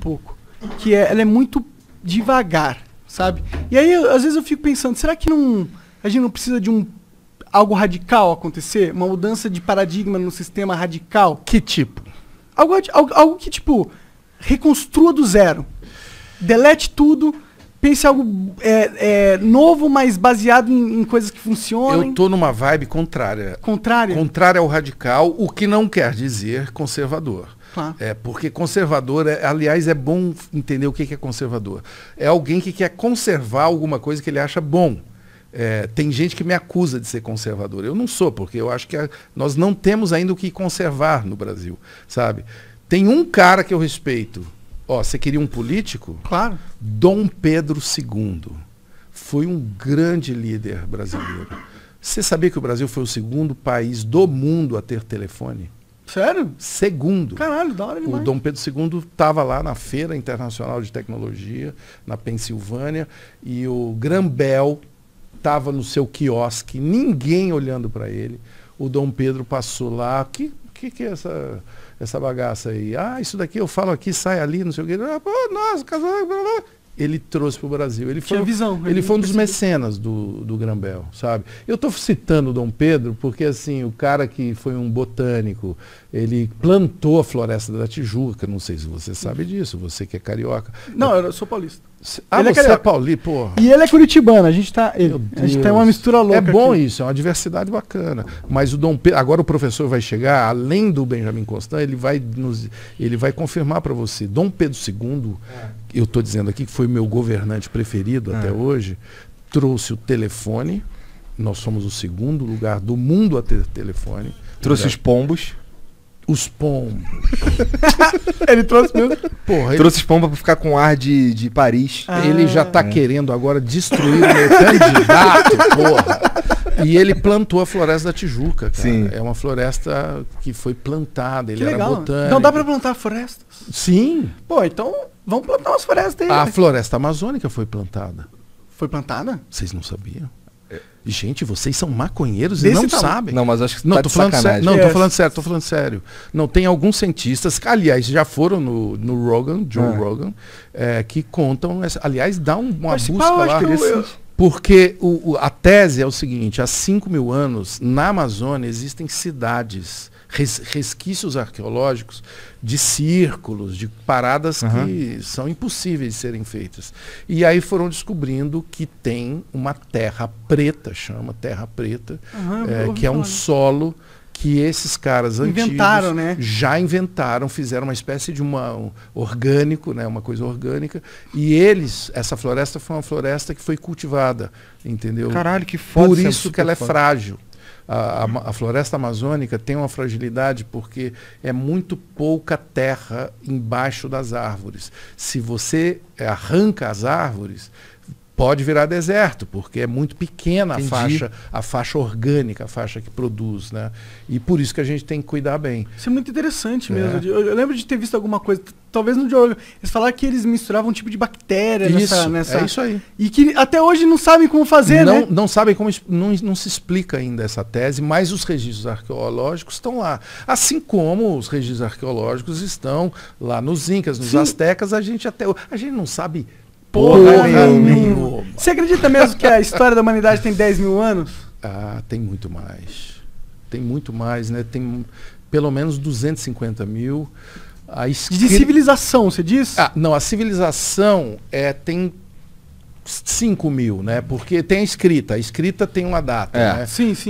pouco. Que é, ela é muito devagar, sabe? E aí, eu, às vezes, eu fico pensando, será que não, a gente não precisa de um algo radical acontecer? Uma mudança de paradigma no sistema radical? Que tipo? Algo, algo, algo que, tipo, reconstrua do zero. Delete tudo, Pense algo é, é, novo, mas baseado em, em coisas que funcionam. Eu tô numa vibe contrária. Contrária? Contrária ao radical, o que não quer dizer conservador. Claro. Tá. É, porque conservador, é, aliás, é bom entender o que é conservador. É alguém que quer conservar alguma coisa que ele acha bom. É, tem gente que me acusa de ser conservador. Eu não sou, porque eu acho que a, nós não temos ainda o que conservar no Brasil, sabe? Tem um cara que eu respeito, Ó, você queria um político? Claro. Dom Pedro II foi um grande líder brasileiro. Você sabia que o Brasil foi o segundo país do mundo a ter telefone? Sério? Segundo. Caralho, da hora demais. O Dom Pedro II estava lá na Feira Internacional de Tecnologia, na Pensilvânia, e o Grambel estava no seu quiosque, ninguém olhando para ele. O Dom Pedro passou lá, que que, que é essa, essa bagaça aí? Ah, isso daqui eu falo aqui, sai ali, não sei o quê. Ah, pô, nossa, casal, blá, blá. Ele trouxe para o Brasil. Ele foi, Tinha visão. Ele, ele foi um dos mecenas do, do Grambel, sabe? Eu estou citando Dom Pedro porque, assim, o cara que foi um botânico, ele plantou a floresta da Tijuca, não sei se você sabe disso, você que é carioca. Não, eu sou paulista. Ah, ele é você é, é porra. E ele é curitibano, a gente tá, ele, a gente tá uma mistura louca. É bom aqui. isso, é uma diversidade bacana. Mas o Dom Pedro, agora o professor vai chegar, além do Benjamin Constant, ele vai nos, ele vai confirmar para você. Dom Pedro II, é. eu estou dizendo aqui que foi meu governante preferido é. até hoje, trouxe o telefone. Nós somos o segundo lugar do mundo a ter telefone. Trouxe lugar. os pombos. Os pombos. ele trouxe mesmo. Porra, Trouxe os pombos pra ficar com ar de, de Paris. Ah. Ele já tá querendo agora destruir o meu candidato, porra. E ele plantou a Floresta da Tijuca, cara. Sim. É uma floresta que foi plantada, ele que era legal. botânico. Então dá pra plantar florestas? Sim. Pô, então vamos plantar umas florestas aí. A né? floresta amazônica foi plantada. Foi plantada? Vocês não sabiam? Gente, vocês são maconheiros Desse e não tal... sabem. Não, mas acho que não, tá tô falando sério. Não, yes. tô falando sério, tô falando sério. Não, tem alguns cientistas, que, aliás, já foram no, no Rogan, John ah. Rogan, é, que contam. Essa, aliás, dá um, uma mas, busca pá, lá. Eu... É porque o, o, a tese é o seguinte: há 5 mil anos, na Amazônia, existem cidades res, resquícios arqueológicos de círculos, de paradas uhum. que são impossíveis de serem feitas. E aí foram descobrindo que tem uma terra preta, chama terra preta, uhum, é, que é um solo que esses caras inventaram, antigos né? já inventaram, fizeram uma espécie de uma, um orgânico, né, uma coisa orgânica, e eles, essa floresta foi uma floresta que foi cultivada, entendeu? Caralho, que foda. Por isso é que ela é foda. frágil. A, a, a, floresta amazônica tem uma fragilidade porque é muito pouca terra embaixo das árvores. Se você eh, arranca as árvores, pode virar deserto, porque é muito pequena Entendi. a faixa, a faixa orgânica, a faixa que produz, né? E por isso que a gente tem que cuidar bem. Isso é muito interessante é. mesmo. Eu, eu, lembro de ter visto alguma coisa, talvez no de olho, eles falaram que eles misturavam um tipo de bactéria isso, é nessa, nessa... É isso aí. E que até hoje não sabem como fazer, não, né? Não sabem como... Não, não se explica ainda essa tese, mas os registros arqueológicos estão lá. Assim como os registros arqueológicos estão lá nos Incas, nos Sim. Aztecas, a gente até... A gente não sabe Porra, Porra nenhuma. Você acredita mesmo que a história da humanidade tem 10 mil anos? Ah, tem muito mais. Tem muito mais, né? Tem pelo menos 250 mil. A escri... De civilização, você diz? Ah, não, a civilização é, tem 5 mil, né? Porque tem a escrita. A escrita tem uma data, é. né? Sim, sim.